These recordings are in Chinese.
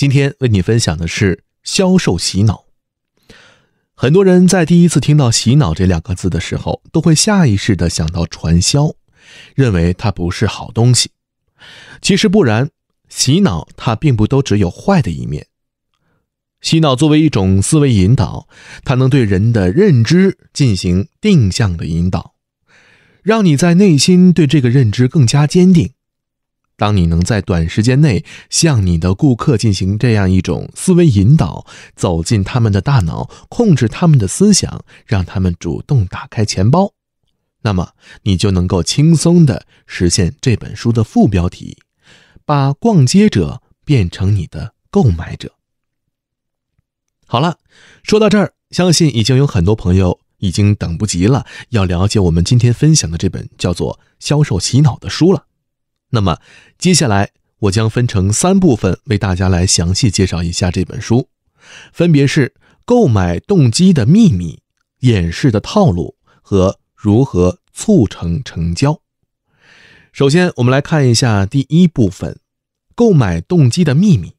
今天为你分享的是销售洗脑。很多人在第一次听到“洗脑”这两个字的时候，都会下意识的想到传销，认为它不是好东西。其实不然，洗脑它并不都只有坏的一面。洗脑作为一种思维引导，它能对人的认知进行定向的引导，让你在内心对这个认知更加坚定。当你能在短时间内向你的顾客进行这样一种思维引导，走进他们的大脑，控制他们的思想，让他们主动打开钱包，那么你就能够轻松地实现这本书的副标题：把逛街者变成你的购买者。好了，说到这儿，相信已经有很多朋友已经等不及了，要了解我们今天分享的这本叫做《销售洗脑》的书了。那么接下来，我将分成三部分为大家来详细介绍一下这本书，分别是购买动机的秘密、演示的套路和如何促成成交。首先，我们来看一下第一部分：购买动机的秘密。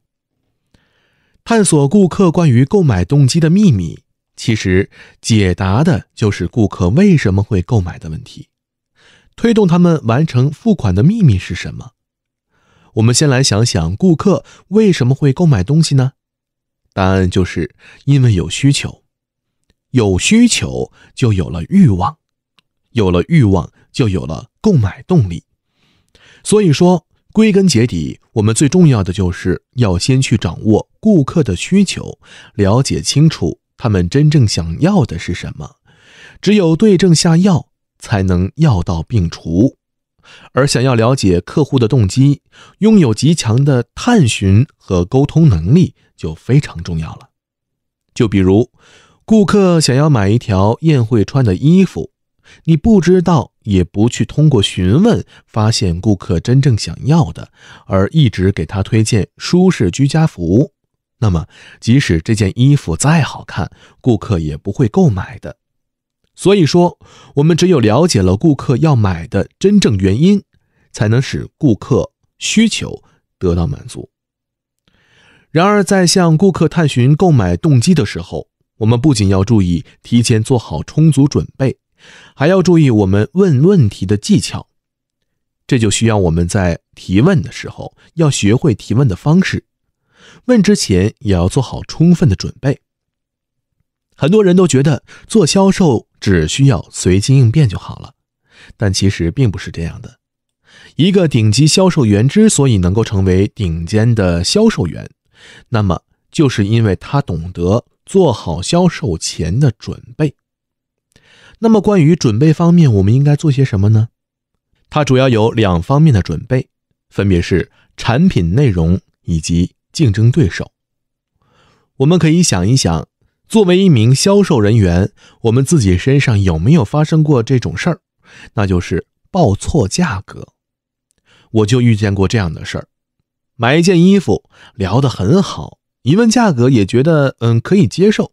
探索顾客关于购买动机的秘密，其实解答的就是顾客为什么会购买的问题。推动他们完成付款的秘密是什么？我们先来想想，顾客为什么会购买东西呢？答案就是因为有需求，有需求就有了欲望，有了欲望就有了购买动力。所以说，归根结底，我们最重要的就是要先去掌握顾客的需求，了解清楚他们真正想要的是什么，只有对症下药。才能药到病除，而想要了解客户的动机，拥有极强的探寻和沟通能力就非常重要了。就比如，顾客想要买一条宴会穿的衣服，你不知道也不去通过询问发现顾客真正想要的，而一直给他推荐舒适居家服，那么即使这件衣服再好看，顾客也不会购买的。所以说，我们只有了解了顾客要买的真正原因，才能使顾客需求得到满足。然而，在向顾客探寻购买动机的时候，我们不仅要注意提前做好充足准备，还要注意我们问问题的技巧。这就需要我们在提问的时候要学会提问的方式，问之前也要做好充分的准备。很多人都觉得做销售只需要随机应变就好了，但其实并不是这样的。一个顶级销售员之所以能够成为顶尖的销售员，那么就是因为他懂得做好销售前的准备。那么关于准备方面，我们应该做些什么呢？它主要有两方面的准备，分别是产品内容以及竞争对手。我们可以想一想。作为一名销售人员，我们自己身上有没有发生过这种事儿？那就是报错价格。我就遇见过这样的事儿：买一件衣服，聊得很好，一问价格也觉得嗯可以接受，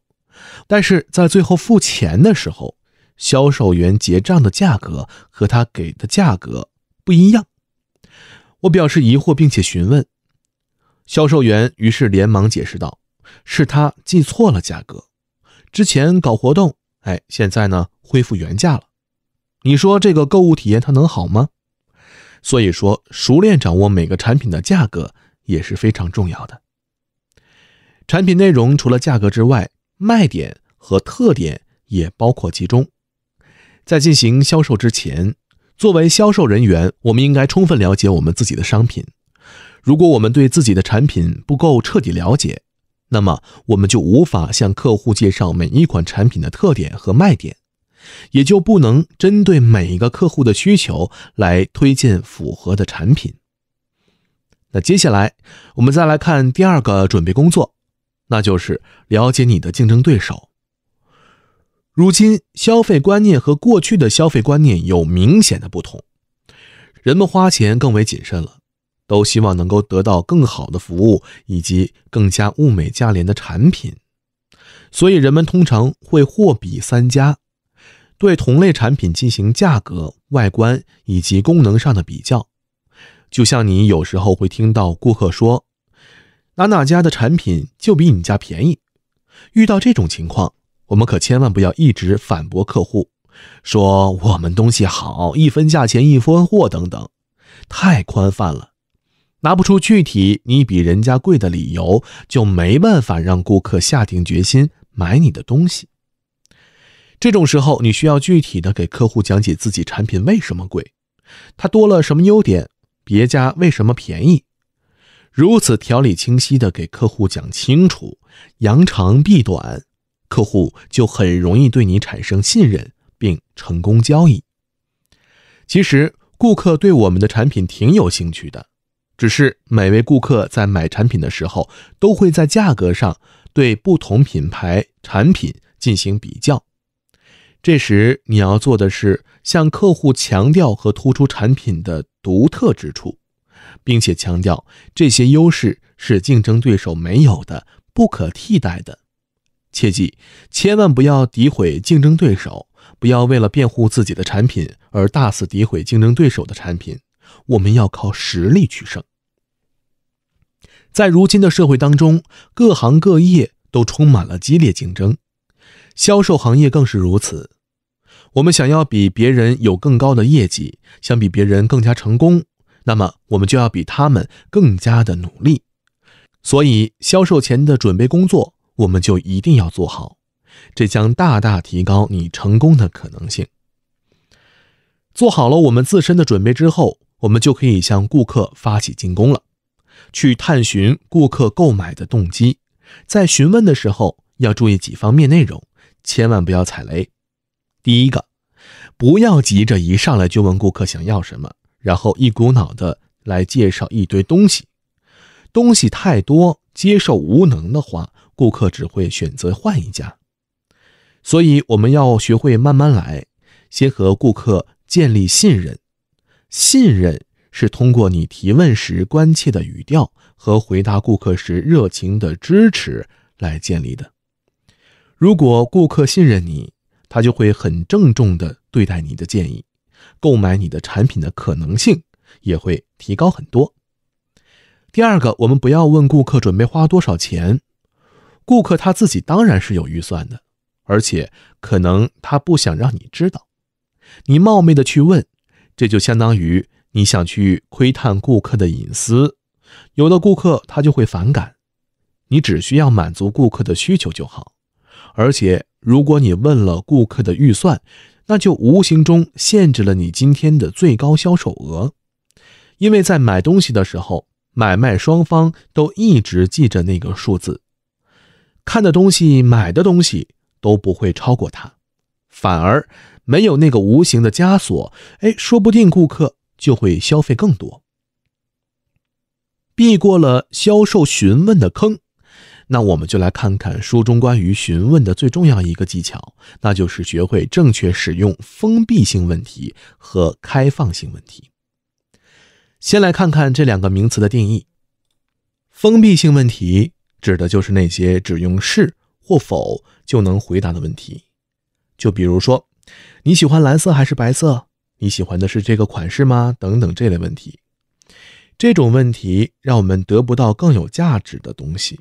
但是在最后付钱的时候，销售员结账的价格和他给的价格不一样。我表示疑惑，并且询问销售员，于是连忙解释道：“是他记错了价格。”之前搞活动，哎，现在呢恢复原价了。你说这个购物体验它能好吗？所以说，熟练掌握每个产品的价格也是非常重要的。产品内容除了价格之外，卖点和特点也包括其中。在进行销售之前，作为销售人员，我们应该充分了解我们自己的商品。如果我们对自己的产品不够彻底了解，那么我们就无法向客户介绍每一款产品的特点和卖点，也就不能针对每一个客户的需求来推荐符合的产品。那接下来我们再来看第二个准备工作，那就是了解你的竞争对手。如今消费观念和过去的消费观念有明显的不同，人们花钱更为谨慎了。都希望能够得到更好的服务以及更加物美价廉的产品，所以人们通常会货比三家，对同类产品进行价格、外观以及功能上的比较。就像你有时候会听到顾客说：“哪哪家的产品就比你家便宜。”遇到这种情况，我们可千万不要一直反驳客户，说“我们东西好，一分价钱一分货”等等，太宽泛了。拿不出具体你比人家贵的理由，就没办法让顾客下定决心买你的东西。这种时候，你需要具体的给客户讲解自己产品为什么贵，它多了什么优点，别家为什么便宜。如此条理清晰的给客户讲清楚，扬长避短，客户就很容易对你产生信任，并成功交易。其实，顾客对我们的产品挺有兴趣的。只是每位顾客在买产品的时候，都会在价格上对不同品牌产品进行比较。这时你要做的是向客户强调和突出产品的独特之处，并且强调这些优势是竞争对手没有的、不可替代的。切记，千万不要诋毁竞争对手，不要为了辩护自己的产品而大肆诋毁竞争对手的产品。我们要靠实力取胜。在如今的社会当中，各行各业都充满了激烈竞争，销售行业更是如此。我们想要比别人有更高的业绩，想比别人更加成功，那么我们就要比他们更加的努力。所以，销售前的准备工作，我们就一定要做好，这将大大提高你成功的可能性。做好了我们自身的准备之后，我们就可以向顾客发起进攻了，去探寻顾客购买的动机。在询问的时候要注意几方面内容，千万不要踩雷。第一个，不要急着一上来就问顾客想要什么，然后一股脑的来介绍一堆东西。东西太多，接受无能的话，顾客只会选择换一家。所以我们要学会慢慢来，先和顾客建立信任。信任是通过你提问时关切的语调和回答顾客时热情的支持来建立的。如果顾客信任你，他就会很郑重地对待你的建议，购买你的产品的可能性也会提高很多。第二个，我们不要问顾客准备花多少钱，顾客他自己当然是有预算的，而且可能他不想让你知道，你冒昧的去问。这就相当于你想去窥探顾客的隐私，有的顾客他就会反感。你只需要满足顾客的需求就好。而且，如果你问了顾客的预算，那就无形中限制了你今天的最高销售额。因为在买东西的时候，买卖双方都一直记着那个数字，看的东西、买的东西都不会超过它。反而没有那个无形的枷锁，哎，说不定顾客就会消费更多，避过了销售询问的坑。那我们就来看看书中关于询问的最重要一个技巧，那就是学会正确使用封闭性问题和开放性问题。先来看看这两个名词的定义。封闭性问题指的就是那些只用是或否就能回答的问题。就比如说，你喜欢蓝色还是白色？你喜欢的是这个款式吗？等等这类问题，这种问题让我们得不到更有价值的东西。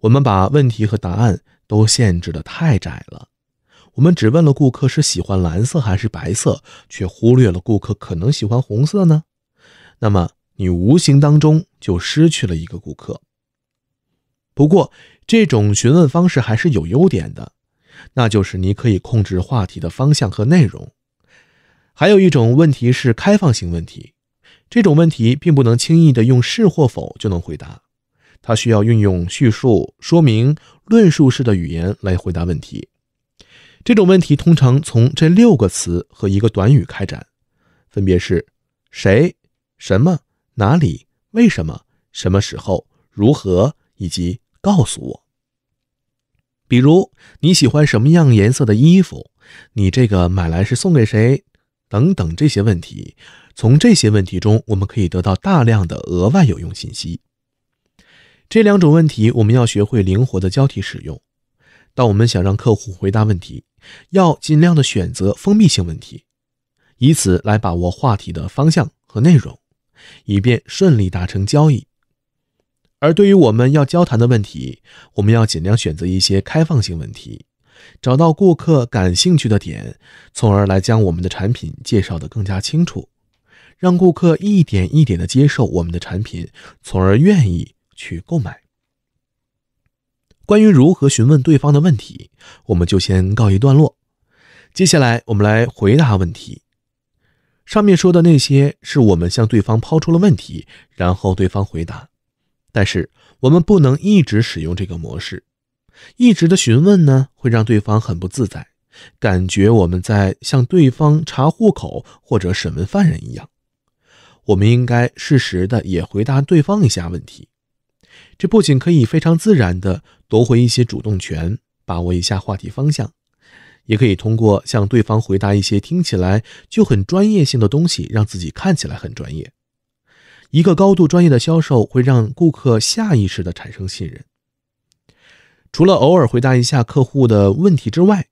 我们把问题和答案都限制的太窄了。我们只问了顾客是喜欢蓝色还是白色，却忽略了顾客可能喜欢红色呢？那么你无形当中就失去了一个顾客。不过，这种询问方式还是有优点的。那就是你可以控制话题的方向和内容。还有一种问题是开放性问题，这种问题并不能轻易的用是或否就能回答，它需要运用叙述、说明、论述式的语言来回答问题。这种问题通常从这六个词和一个短语开展，分别是：谁、什么、哪里、为什么、什么时候、如何以及告诉我。比如你喜欢什么样颜色的衣服？你这个买来是送给谁？等等这些问题，从这些问题中我们可以得到大量的额外有用信息。这两种问题我们要学会灵活的交替使用。当我们想让客户回答问题，要尽量的选择封闭性问题，以此来把握话题的方向和内容，以便顺利达成交易。而对于我们要交谈的问题，我们要尽量选择一些开放性问题，找到顾客感兴趣的点，从而来将我们的产品介绍的更加清楚，让顾客一点一点的接受我们的产品，从而愿意去购买。关于如何询问对方的问题，我们就先告一段落。接下来我们来回答问题。上面说的那些是我们向对方抛出了问题，然后对方回答。但是我们不能一直使用这个模式，一直的询问呢会让对方很不自在，感觉我们在向对方查户口或者审问犯人一样。我们应该适时的也回答对方一下问题，这不仅可以非常自然的夺回一些主动权，把握一下话题方向，也可以通过向对方回答一些听起来就很专业性的东西，让自己看起来很专业。一个高度专业的销售会让顾客下意识地产生信任。除了偶尔回答一下客户的问题之外，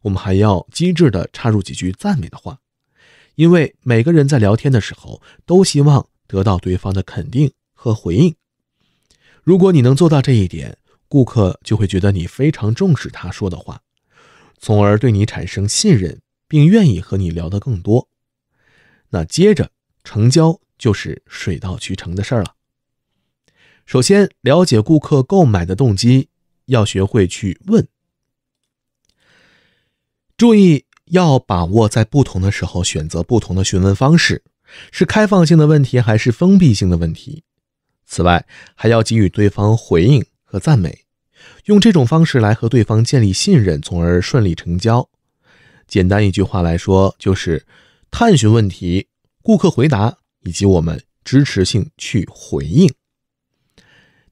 我们还要机智地插入几句赞美的话，因为每个人在聊天的时候都希望得到对方的肯定和回应。如果你能做到这一点，顾客就会觉得你非常重视他说的话，从而对你产生信任，并愿意和你聊得更多。那接着成交。就是水到渠成的事儿了。首先，了解顾客购买的动机，要学会去问。注意要把握在不同的时候选择不同的询问方式，是开放性的问题还是封闭性的问题。此外，还要给予对方回应和赞美，用这种方式来和对方建立信任，从而顺利成交。简单一句话来说，就是探寻问题，顾客回答。以及我们支持性去回应。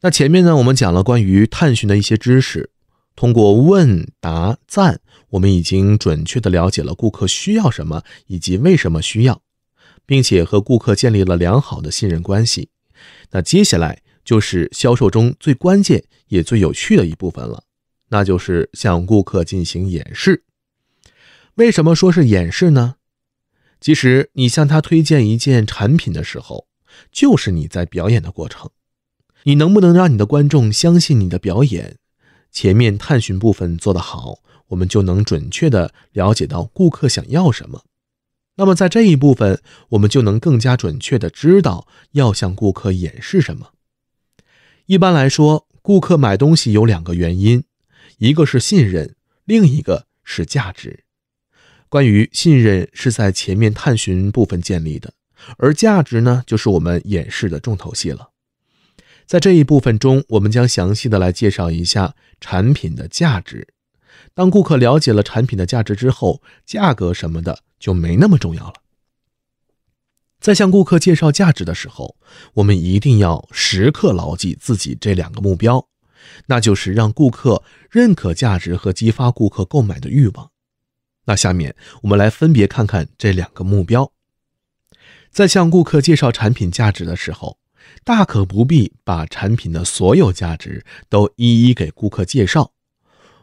那前面呢，我们讲了关于探寻的一些知识，通过问答赞，我们已经准确的了解了顾客需要什么，以及为什么需要，并且和顾客建立了良好的信任关系。那接下来就是销售中最关键也最有趣的一部分了，那就是向顾客进行演示。为什么说是演示呢？其实，你向他推荐一件产品的时候，就是你在表演的过程。你能不能让你的观众相信你的表演？前面探寻部分做得好，我们就能准确的了解到顾客想要什么。那么，在这一部分，我们就能更加准确的知道要向顾客演示什么。一般来说，顾客买东西有两个原因，一个是信任，另一个是价值。关于信任是在前面探寻部分建立的，而价值呢，就是我们演示的重头戏了。在这一部分中，我们将详细的来介绍一下产品的价值。当顾客了解了产品的价值之后，价格什么的就没那么重要了。在向顾客介绍价值的时候，我们一定要时刻牢记自己这两个目标，那就是让顾客认可价值和激发顾客购买的欲望。那下面我们来分别看看这两个目标。在向顾客介绍产品价值的时候，大可不必把产品的所有价值都一一给顾客介绍。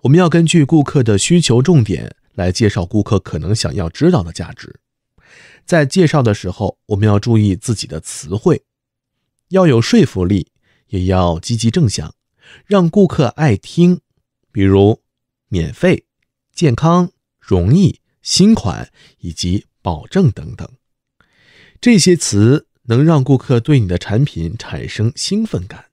我们要根据顾客的需求重点来介绍顾客可能想要知道的价值。在介绍的时候，我们要注意自己的词汇，要有说服力，也要积极正向，让顾客爱听。比如，免费、健康。容易、新款以及保证等等，这些词能让顾客对你的产品产生兴奋感，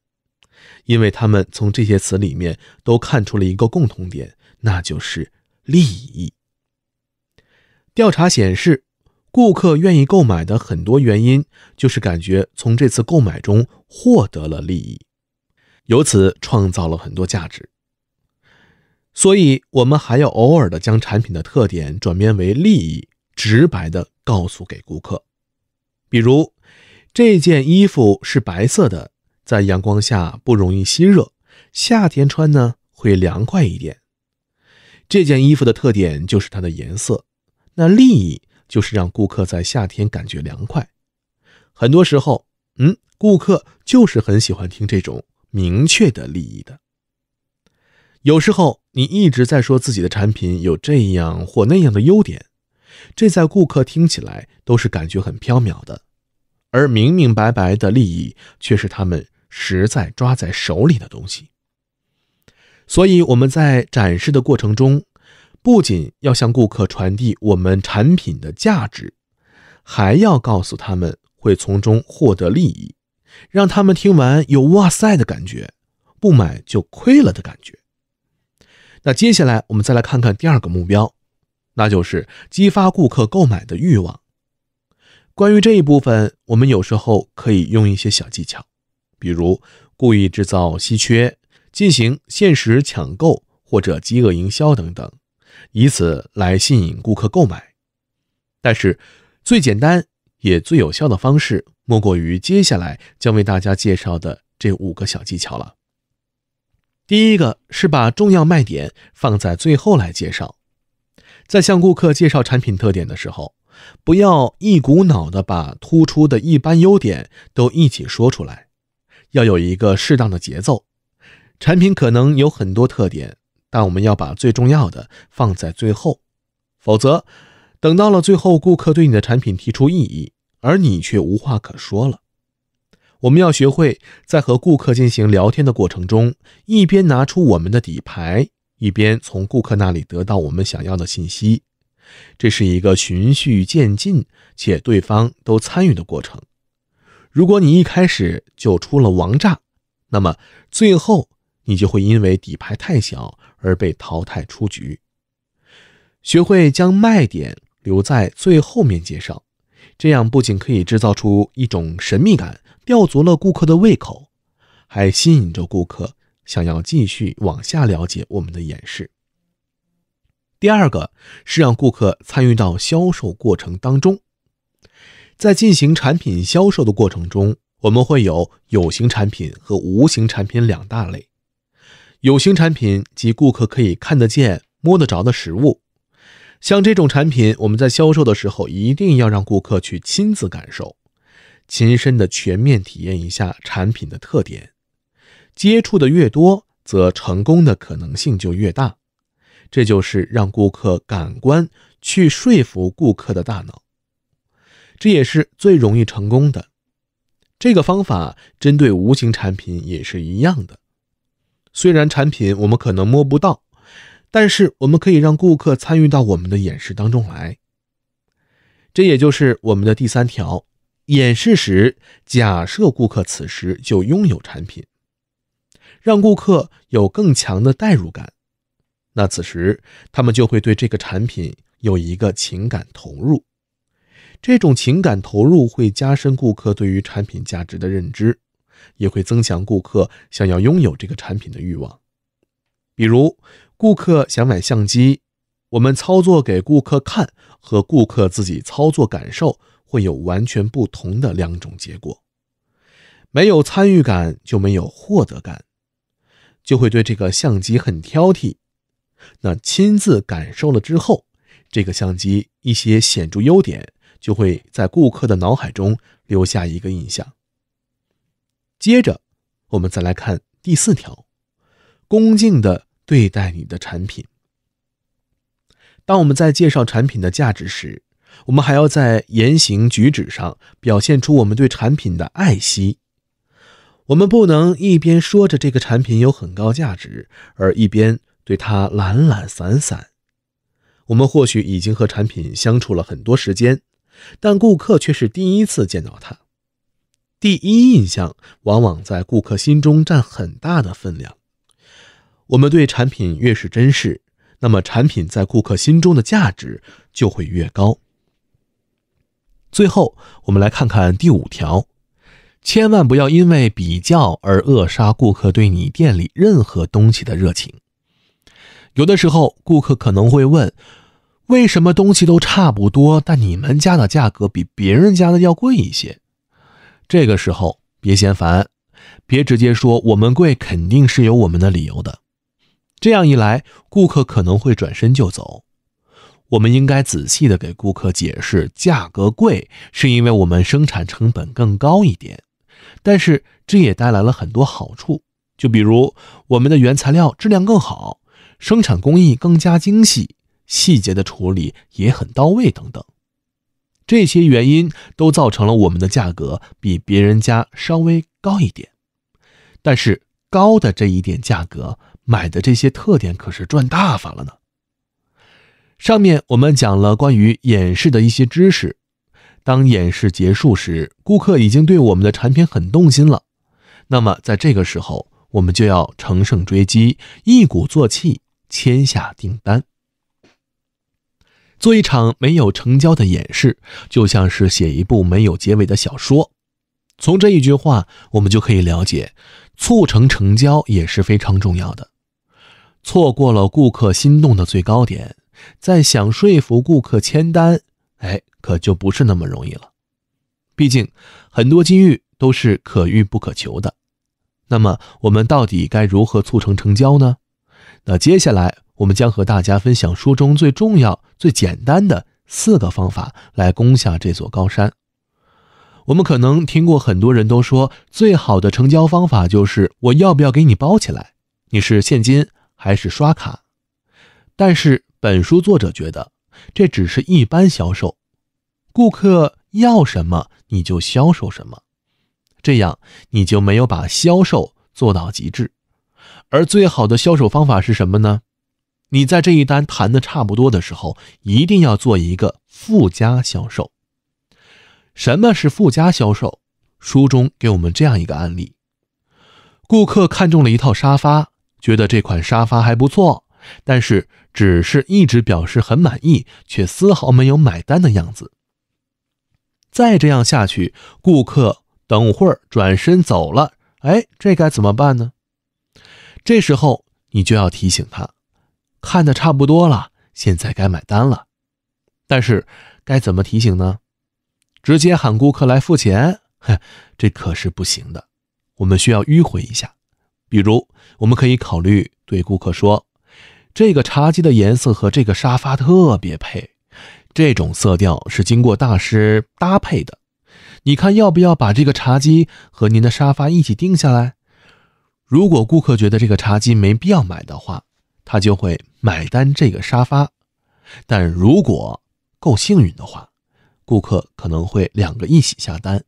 因为他们从这些词里面都看出了一个共同点，那就是利益。调查显示，顾客愿意购买的很多原因就是感觉从这次购买中获得了利益，由此创造了很多价值。所以，我们还要偶尔的将产品的特点转变为利益，直白的告诉给顾客。比如，这件衣服是白色的，在阳光下不容易吸热，夏天穿呢会凉快一点。这件衣服的特点就是它的颜色，那利益就是让顾客在夏天感觉凉快。很多时候，嗯，顾客就是很喜欢听这种明确的利益的。有时候。你一直在说自己的产品有这样或那样的优点，这在顾客听起来都是感觉很飘渺的，而明明白白的利益却是他们实在抓在手里的东西。所以我们在展示的过程中，不仅要向顾客传递我们产品的价值，还要告诉他们会从中获得利益，让他们听完有“哇塞”的感觉，不买就亏了的感觉。那接下来我们再来看看第二个目标，那就是激发顾客购买的欲望。关于这一部分，我们有时候可以用一些小技巧，比如故意制造稀缺，进行限时抢购或者饥饿营销等等，以此来吸引顾客购买。但是，最简单也最有效的方式，莫过于接下来将为大家介绍的这五个小技巧了。第一个是把重要卖点放在最后来介绍，在向顾客介绍产品特点的时候，不要一股脑的把突出的一般优点都一起说出来，要有一个适当的节奏。产品可能有很多特点，但我们要把最重要的放在最后，否则，等到了最后，顾客对你的产品提出异议，而你却无话可说了。我们要学会在和顾客进行聊天的过程中，一边拿出我们的底牌，一边从顾客那里得到我们想要的信息。这是一个循序渐进且对方都参与的过程。如果你一开始就出了王炸，那么最后你就会因为底牌太小而被淘汰出局。学会将卖点留在最后面介绍。这样不仅可以制造出一种神秘感，吊足了顾客的胃口，还吸引着顾客想要继续往下了解我们的演示。第二个是让顾客参与到销售过程当中，在进行产品销售的过程中，我们会有有形产品和无形产品两大类，有形产品即顾客可以看得见、摸得着的实物。像这种产品，我们在销售的时候，一定要让顾客去亲自感受，亲身的全面体验一下产品的特点。接触的越多，则成功的可能性就越大。这就是让顾客感官去说服顾客的大脑，这也是最容易成功的。这个方法针对无形产品也是一样的。虽然产品我们可能摸不到。但是我们可以让顾客参与到我们的演示当中来，这也就是我们的第三条：演示时假设顾客此时就拥有产品，让顾客有更强的代入感。那此时他们就会对这个产品有一个情感投入，这种情感投入会加深顾客对于产品价值的认知，也会增强顾客想要拥有这个产品的欲望。比如。顾客想买相机，我们操作给顾客看和顾客自己操作感受会有完全不同的两种结果。没有参与感就没有获得感，就会对这个相机很挑剔。那亲自感受了之后，这个相机一些显著优点就会在顾客的脑海中留下一个印象。接着，我们再来看第四条，恭敬的。对待你的产品。当我们在介绍产品的价值时，我们还要在言行举止上表现出我们对产品的爱惜。我们不能一边说着这个产品有很高价值，而一边对它懒懒散散。我们或许已经和产品相处了很多时间，但顾客却是第一次见到它。第一印象往往在顾客心中占很大的分量。我们对产品越是珍视，那么产品在顾客心中的价值就会越高。最后，我们来看看第五条：千万不要因为比较而扼杀顾客对你店里任何东西的热情。有的时候，顾客可能会问：“为什么东西都差不多，但你们家的价格比别人家的要贵一些？”这个时候，别嫌烦，别直接说“我们贵”，肯定是有我们的理由的。这样一来，顾客可能会转身就走。我们应该仔细的给顾客解释，价格贵是因为我们生产成本更高一点，但是这也带来了很多好处，就比如我们的原材料质量更好，生产工艺更加精细，细节的处理也很到位等等。这些原因都造成了我们的价格比别人家稍微高一点，但是高的这一点价格。买的这些特点可是赚大发了呢。上面我们讲了关于演示的一些知识，当演示结束时，顾客已经对我们的产品很动心了。那么在这个时候，我们就要乘胜追击，一鼓作气签下订单。做一场没有成交的演示，就像是写一部没有结尾的小说。从这一句话，我们就可以了解，促成成交也是非常重要的。错过了顾客心动的最高点，再想说服顾客签单，哎，可就不是那么容易了。毕竟很多机遇都是可遇不可求的。那么我们到底该如何促成成交呢？那接下来我们将和大家分享书中最重要、最简单的四个方法，来攻下这座高山。我们可能听过很多人都说，最好的成交方法就是我要不要给你包起来？你是现金？还是刷卡，但是本书作者觉得这只是一般销售，顾客要什么你就销售什么，这样你就没有把销售做到极致。而最好的销售方法是什么呢？你在这一单谈的差不多的时候，一定要做一个附加销售。什么是附加销售？书中给我们这样一个案例：顾客看中了一套沙发。觉得这款沙发还不错，但是只是一直表示很满意，却丝毫没有买单的样子。再这样下去，顾客等会儿转身走了，哎，这该怎么办呢？这时候你就要提醒他，看的差不多了，现在该买单了。但是该怎么提醒呢？直接喊顾客来付钱，哼，这可是不行的。我们需要迂回一下。比如，我们可以考虑对顾客说：“这个茶几的颜色和这个沙发特别配，这种色调是经过大师搭配的。你看，要不要把这个茶几和您的沙发一起定下来？”如果顾客觉得这个茶几没必要买的话，他就会买单这个沙发；但如果够幸运的话，顾客可能会两个一起下单。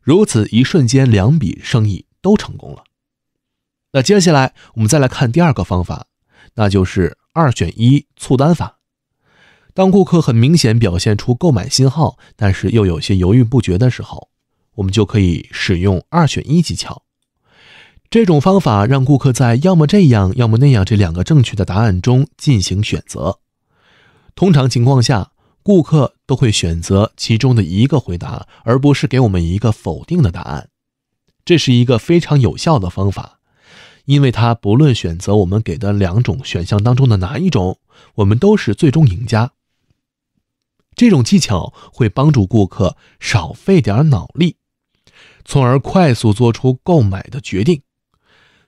如此一瞬间，两笔生意都成功了。那接下来我们再来看第二个方法，那就是二选一促单法。当顾客很明显表现出购买信号，但是又有些犹豫不决的时候，我们就可以使用二选一技巧。这种方法让顾客在要么这样，要么那样这两个正确的答案中进行选择。通常情况下，顾客都会选择其中的一个回答，而不是给我们一个否定的答案。这是一个非常有效的方法。因为他不论选择我们给的两种选项当中的哪一种，我们都是最终赢家。这种技巧会帮助顾客少费点脑力，从而快速做出购买的决定，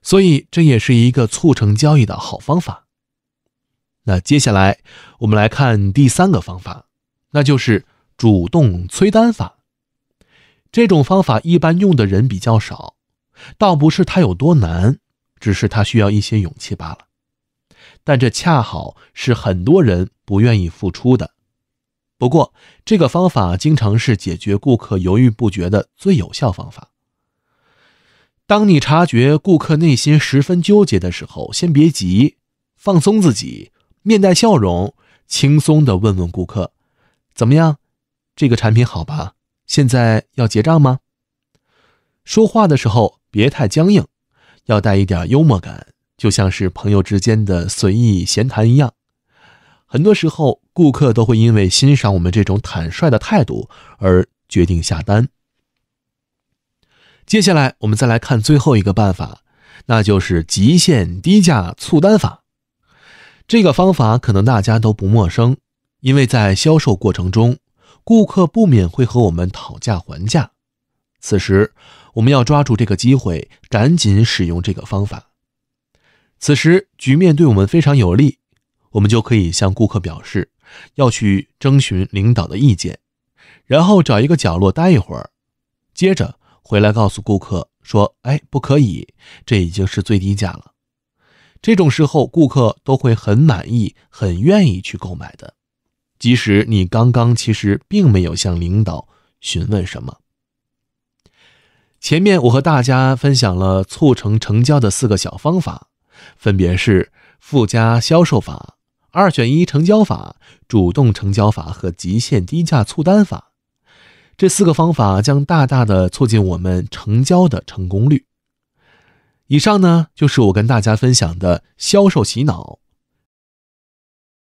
所以这也是一个促成交易的好方法。那接下来我们来看第三个方法，那就是主动催单法。这种方法一般用的人比较少，倒不是它有多难。只是他需要一些勇气罢了，但这恰好是很多人不愿意付出的。不过，这个方法经常是解决顾客犹豫不决的最有效方法。当你察觉顾客内心十分纠结的时候，先别急，放松自己，面带笑容，轻松地问问顾客：“怎么样？这个产品好吧？现在要结账吗？”说话的时候别太僵硬。要带一点幽默感，就像是朋友之间的随意闲谈一样。很多时候，顾客都会因为欣赏我们这种坦率的态度而决定下单。接下来，我们再来看最后一个办法，那就是极限低价促单法。这个方法可能大家都不陌生，因为在销售过程中，顾客不免会和我们讨价还价，此时。我们要抓住这个机会，赶紧使用这个方法。此时局面对我们非常有利，我们就可以向顾客表示要去征询领导的意见，然后找一个角落待一会儿，接着回来告诉顾客说：“哎，不可以，这已经是最低价了。”这种时候，顾客都会很满意，很愿意去购买的。即使你刚刚其实并没有向领导询问什么。前面我和大家分享了促成成交的四个小方法，分别是附加销售法、二选一成交法、主动成交法和极限低价促单法。这四个方法将大大的促进我们成交的成功率。以上呢，就是我跟大家分享的销售洗脑。